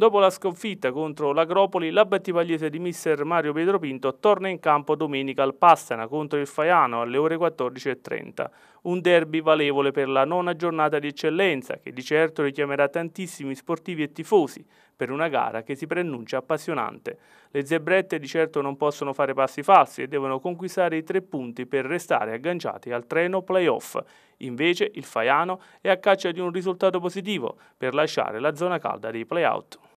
Dopo la sconfitta contro l'Agropoli, la Battipagliese di mister Mario Pietro Pinto torna in campo domenica al Pastana contro il Faiano alle ore 14.30. Un derby valevole per la nona giornata di eccellenza che di certo richiamerà tantissimi sportivi e tifosi per una gara che si preannuncia appassionante. Le zebrette di certo non possono fare passi falsi e devono conquistare i tre punti per restare agganciati al treno playoff. Invece il Faiano è a caccia di un risultato positivo per lasciare la zona calda dei playout.